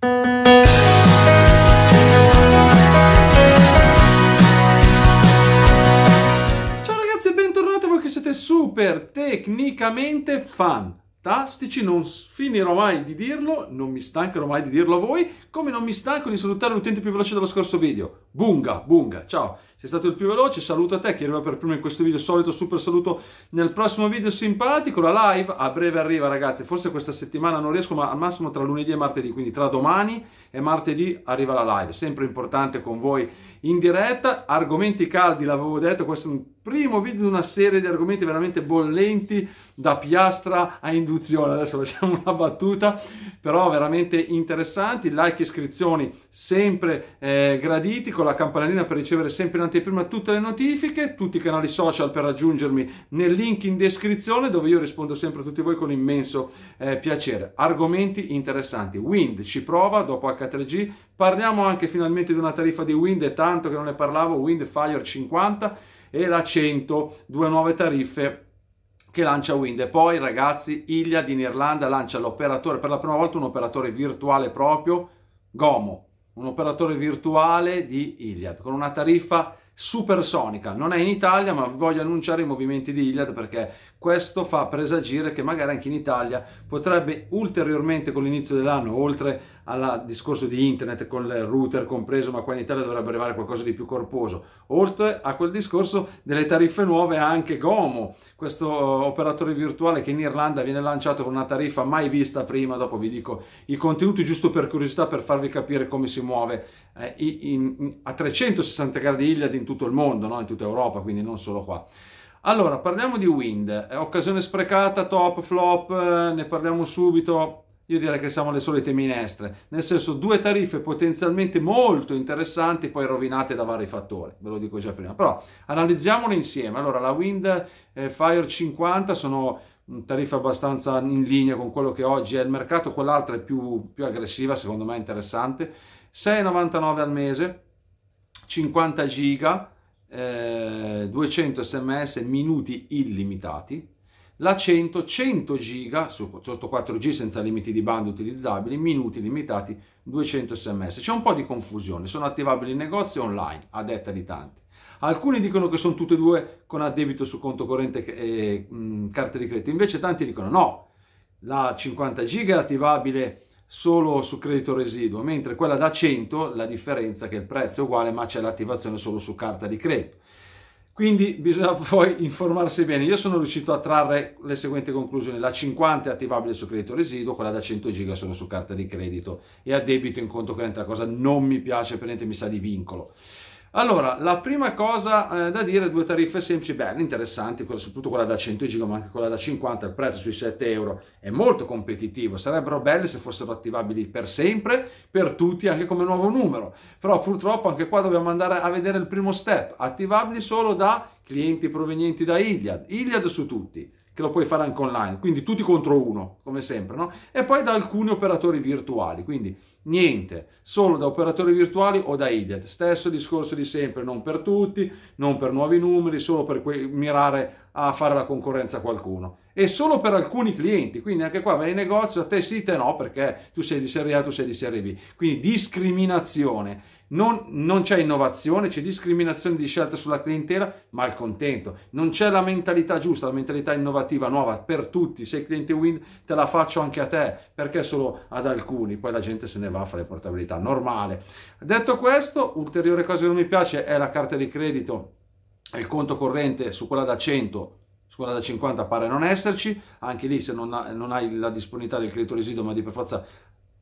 Ciao ragazzi e bentornati voi che siete super tecnicamente fan fantastici, non finirò mai di dirlo, non mi stancherò mai di dirlo a voi, come non mi stanco di salutare l'utente più veloce dello scorso video. Bunga, bunga, ciao, sei stato il più veloce, saluto a te che arriva per primo in questo video, solito super saluto nel prossimo video simpatico, la live a breve arriva ragazzi, forse questa settimana non riesco, ma al massimo tra lunedì e martedì, quindi tra domani e martedì arriva la live, sempre importante con voi in diretta, argomenti caldi, l'avevo detto, questo è un primo video di una serie di argomenti veramente bollenti da piastra a induzione. Adesso facciamo una battuta, però veramente interessanti. Like e iscrizioni sempre eh, graditi, con la campanellina per ricevere sempre in anteprima tutte le notifiche, tutti i canali social per raggiungermi nel link in descrizione dove io rispondo sempre a tutti voi con immenso eh, piacere. Argomenti interessanti. Wind ci prova dopo H3G. Parliamo anche finalmente di una tariffa di Wind, è tanto che non ne parlavo, Wind Fire 50 e la 100, due nuove tariffe che lancia Wind. E poi ragazzi, Iliad in Irlanda lancia l'operatore, per la prima volta un operatore virtuale proprio, Gomo, un operatore virtuale di Iliad, con una tariffa supersonica. Non è in Italia, ma voglio annunciare i movimenti di Iliad perché questo fa presagire che magari anche in Italia potrebbe ulteriormente con l'inizio dell'anno, oltre al discorso di internet con il router compreso, ma qua in Italia dovrebbe arrivare qualcosa di più corposo, oltre a quel discorso delle tariffe nuove anche Gomo, questo operatore virtuale che in Irlanda viene lanciato con una tariffa mai vista prima, dopo vi dico i contenuti giusto per curiosità per farvi capire come si muove eh, in, in, a 360 gradi Iliad in tutto il mondo, no? in tutta Europa, quindi non solo qua. Allora, parliamo di Wind, occasione sprecata, top, flop, eh, ne parliamo subito. Io direi che siamo alle solite minestre, nel senso due tariffe potenzialmente molto interessanti, poi rovinate da vari fattori, ve lo dico già prima. Però analizziamole insieme. Allora, la Wind eh, Fire 50 sono tariffe abbastanza in linea con quello che oggi è il mercato, quell'altra è più, più aggressiva, secondo me interessante. 6,99 al mese, 50 giga, 200 eh, sms minuti illimitati, la 100 100 giga sotto 4G senza limiti di banda utilizzabili, minuti limitati 200 sms. C'è un po' di confusione, sono attivabili in negozio online, a detta di tanti. Alcuni dicono che sono tutte e due con addebito su conto corrente e eh, mh, carta di credito, invece tanti dicono no, la 50 giga è attivabile solo su credito residuo, mentre quella da 100 la differenza è che il prezzo è uguale ma c'è l'attivazione solo su carta di credito. Quindi bisogna poi informarsi bene. Io sono riuscito a trarre le seguenti conclusioni. La 50 è attivabile su credito residuo, quella da 100 giga solo su carta di credito e a debito in conto corrente. La cosa non mi piace, per niente mi sa di vincolo. Allora, la prima cosa eh, da dire, due tariffe semplici, belle, interessanti, quella, soprattutto quella da 100 giga, ma anche quella da 50, il prezzo sui 7 euro è molto competitivo, sarebbero belle se fossero attivabili per sempre, per tutti, anche come nuovo numero, però purtroppo anche qua dobbiamo andare a vedere il primo step, attivabili solo da clienti provenienti da Iliad, Iliad su tutti, che lo puoi fare anche online, quindi tutti contro uno, come sempre, no? E poi da alcuni operatori virtuali, quindi niente, solo da operatori virtuali o da IDET. Stesso discorso di sempre, non per tutti, non per nuovi numeri, solo per mirare a fare la concorrenza a qualcuno. E solo per alcuni clienti, quindi anche qua vai in negozio, a te sì, te no, perché tu sei di serie A, tu sei di serie B. Quindi discriminazione. Non, non c'è innovazione, c'è discriminazione di scelta sulla clientela, malcontento. Non c'è la mentalità giusta, la mentalità innovativa nuova per tutti. Se il cliente win te la faccio anche a te, perché solo ad alcuni? Poi la gente se ne va va a fare portabilità normale. Detto questo, ulteriore cosa che non mi piace è la carta di credito e il conto corrente su quella da 100 quella da 50 pare non esserci, anche lì se non, ha, non, hai la disponibilità del credito residuo ma di per forza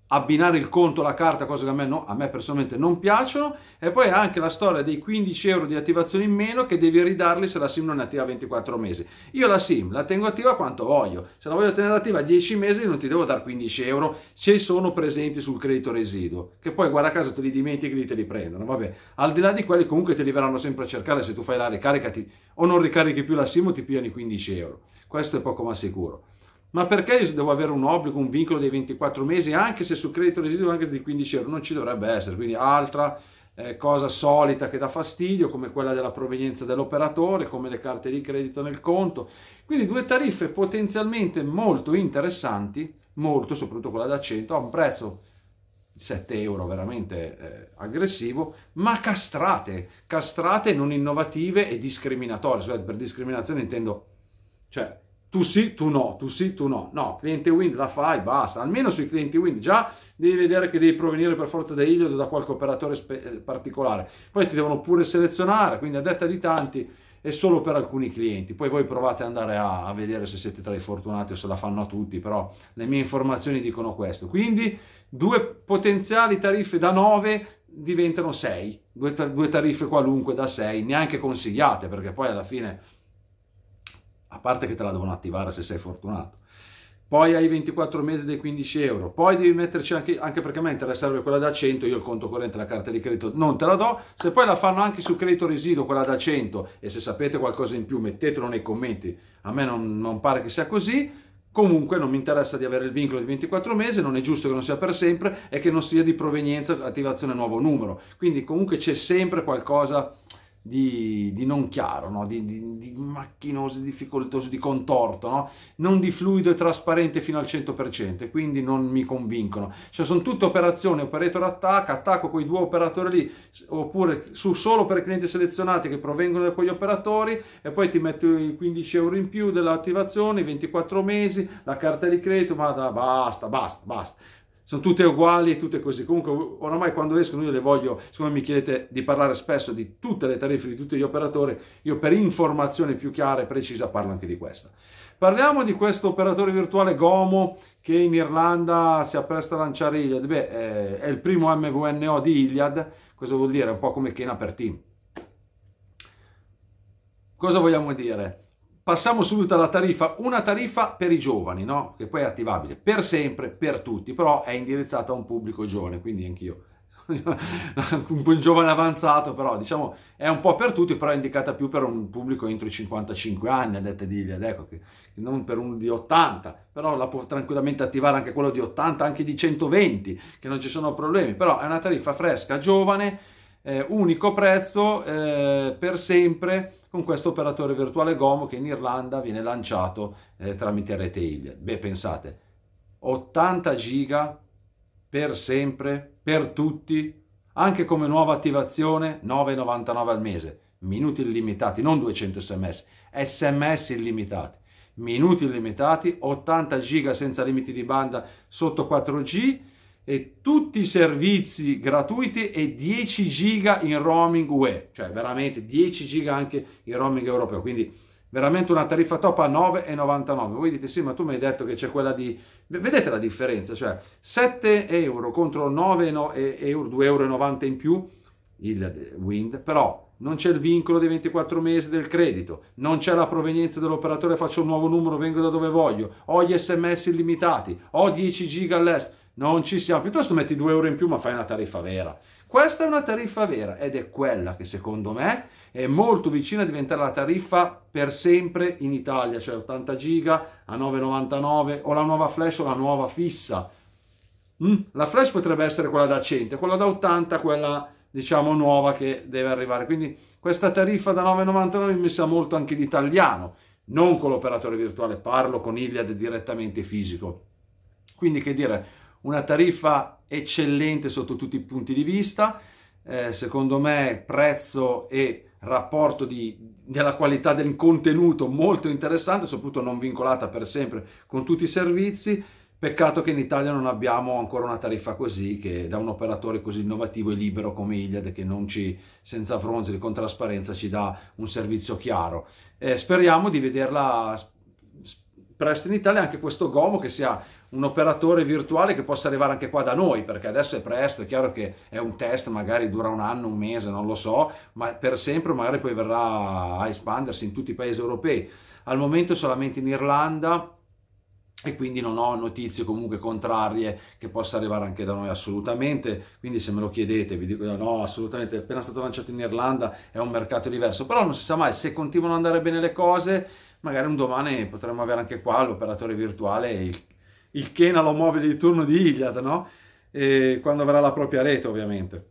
abbinare il conto alla carta, cose che a me, no, a me, personalmente non piacciono, e poi anche la storia dei 15 euro di attivazione in meno che devi ridarli se la SIM non è attiva 24 mesi. Io la SIM la tengo attiva quanto voglio, se la voglio tenere attiva 10 mesi non ti devo dare 15 euro se sono presenti sul credito residuo, che poi guarda caso te li dimentichi e te li prendono, vabbè, al di là di quelli comunque te li verranno sempre a cercare se tu fai la ricarica ti, o non ricarichi più la SIM o ti pigliano i 15 euro, questo è poco ma sicuro. Ma perché io devo avere un obbligo, un vincolo dei 24 mesi, anche se sul credito residuo anche se di 15 euro? Non ci dovrebbe essere, quindi altra eh, cosa solita che dà fastidio, come quella della provenienza dell'operatore, come le carte di credito nel conto. Quindi due tariffe potenzialmente molto interessanti, molto, soprattutto quella da 100, a un prezzo di 7 euro veramente eh, aggressivo, ma castrate, castrate non innovative e discriminatorie. Scusate, per discriminazione intendo, cioè, tu sì, tu no, tu sì, tu no. No, cliente wind la fai, basta. Almeno sui clienti wind già devi vedere che devi provenire per forza da Iliad o da qualche operatore spe- eh, particolare. Poi ti devono pure selezionare, quindi a detta di tanti è solo per alcuni clienti. Poi voi provate ad andare a, a vedere se siete tra i fortunati o se la fanno a tutti, però le mie informazioni dicono questo. Quindi due potenziali tariffe da 9 diventano 6, due, due tariffe qualunque da 6, neanche consigliate perché poi alla fine a parte che te la devono attivare se sei fortunato. Poi hai 24 mesi dei 15 euro, poi devi metterci anche, anche perché a me serve quella da 100, io il conto corrente, la carta di credito non te la do, se poi la fanno anche su credito residuo quella da 100 e se sapete qualcosa in più mettetelo nei commenti, a me non, non pare che sia così, Comunque non mi interessa di avere il vincolo di 24 mesi, non è giusto che non sia per sempre e che non sia di provenienza attivazione nuovo numero. Quindi comunque c'è sempre qualcosa di, di non chiaro, no? di, di, di, macchinoso, difficoltoso, di contorto, no? non di fluido e trasparente fino al 100% quindi non mi convincono. Cioè sono tutte operazioni, operator attacca, attacco quei due operatori lì, oppure su solo per clienti selezionati che provengono da quegli operatori e poi ti metto i 15 euro in più dell'attivazione, i 24 mesi, la carta di credito, ma da, basta, basta, basta sono tutte uguali, tutte così. Comunque, oramai quando escono io le voglio, siccome mi chiedete di parlare spesso di tutte le tariffe di tutti gli operatori, io per informazione più chiara e precisa parlo anche di questa. Parliamo di questo operatore virtuale Gomo che in Irlanda si appresta a lanciare Iliad. Beh, eh, è il primo MVNO di Iliad. Cosa vuol dire? È un po' come Kena per Team. Cosa vogliamo dire? Passiamo subito alla tariffa, una tariffa per i giovani, no? che poi è attivabile per sempre, per tutti, però è indirizzata a un pubblico giovane, quindi anch'io, un giovane avanzato, però diciamo è un po' per tutti, però è indicata più per un pubblico entro i 55 anni, a detta di Iliad, ecco, che non per uno di 80, però la può tranquillamente attivare anche quello di 80, anche di 120, che non ci sono problemi, però è una tariffa fresca, giovane, eh, unico prezzo eh, per sempre con questo operatore virtuale GOMO che in Irlanda viene lanciato eh, tramite rete IVIA. Beh, pensate, 80 giga per sempre, per tutti, anche come nuova attivazione 9,99 al mese, minuti illimitati, non 200 sms, sms illimitati minuti illimitati, 80 giga senza limiti di banda sotto 4G e tutti i servizi gratuiti e 10 giga in roaming UE, cioè veramente 10 giga anche in roaming europeo, quindi veramente una tariffa top a 9,99. Voi dite sì, ma tu mi hai detto che c'è quella di... Vedete la differenza, cioè 7 euro contro 9 euro, 2,90 euro in più il Wind, però non c'è il vincolo dei 24 mesi del credito, non c'è la provenienza dell'operatore, faccio un nuovo numero, vengo da dove voglio, ho gli sms illimitati, ho 10 giga all'est, non ci siamo, piuttosto metti 2 euro in più ma fai una tariffa vera. Questa è una tariffa vera ed è quella che secondo me è molto vicina a diventare la tariffa per sempre in Italia, cioè 80 giga a 9,99 o la nuova flash o la nuova fissa. Mm, la flash potrebbe essere quella da 100, quella da 80, quella diciamo nuova che deve arrivare. Quindi questa tariffa da 9,99 mi sa molto anche l'italiano, non con l'operatore virtuale, parlo con Iliad direttamente fisico. Quindi che dire, una tariffa eccellente sotto tutti i punti di vista, eh, secondo me prezzo e rapporto di, della qualità del contenuto molto interessante, soprattutto non vincolata per sempre con tutti i servizi. Peccato che in Italia non abbiamo ancora una tariffa così, che da un operatore così innovativo e libero come Iliad, che non ci, senza fronzoli, con trasparenza, ci dà un servizio chiaro. Eh, speriamo di vederla presto in Italia anche questo Gomo che sia un operatore virtuale che possa arrivare anche qua da noi, perché adesso è presto, è chiaro che è un test, magari dura un anno, un mese, non lo so, ma per sempre magari poi verrà a espandersi in tutti i paesi europei. Al momento solamente in Irlanda e quindi non ho notizie comunque contrarie che possa arrivare anche da noi assolutamente, quindi se me lo chiedete vi dico no, assolutamente, appena stato lanciato in Irlanda è un mercato diverso, però non si sa mai se continuano ad andare bene le cose, magari un domani potremmo avere anche qua l'operatore virtuale e il il Kenalo mobile di turno di Iliad, no? E quando avrà la propria rete ovviamente.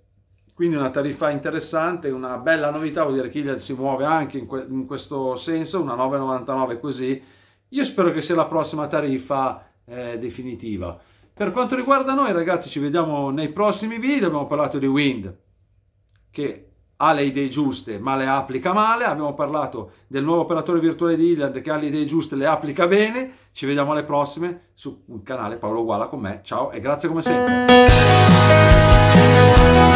Quindi una tariffa interessante, una bella novità, vuol dire che Iliad si muove anche in, que- in questo senso, una 9,99 così. Io spero che sia la prossima tariffa eh, definitiva. Per quanto riguarda noi ragazzi ci vediamo nei prossimi video, abbiamo parlato di Wind, che ha le idee giuste ma le applica male, abbiamo parlato del nuovo operatore virtuale di Iland che ha le idee giuste, le applica bene, ci vediamo alle prossime sul canale Paolo Uguala con me, ciao e grazie come sempre.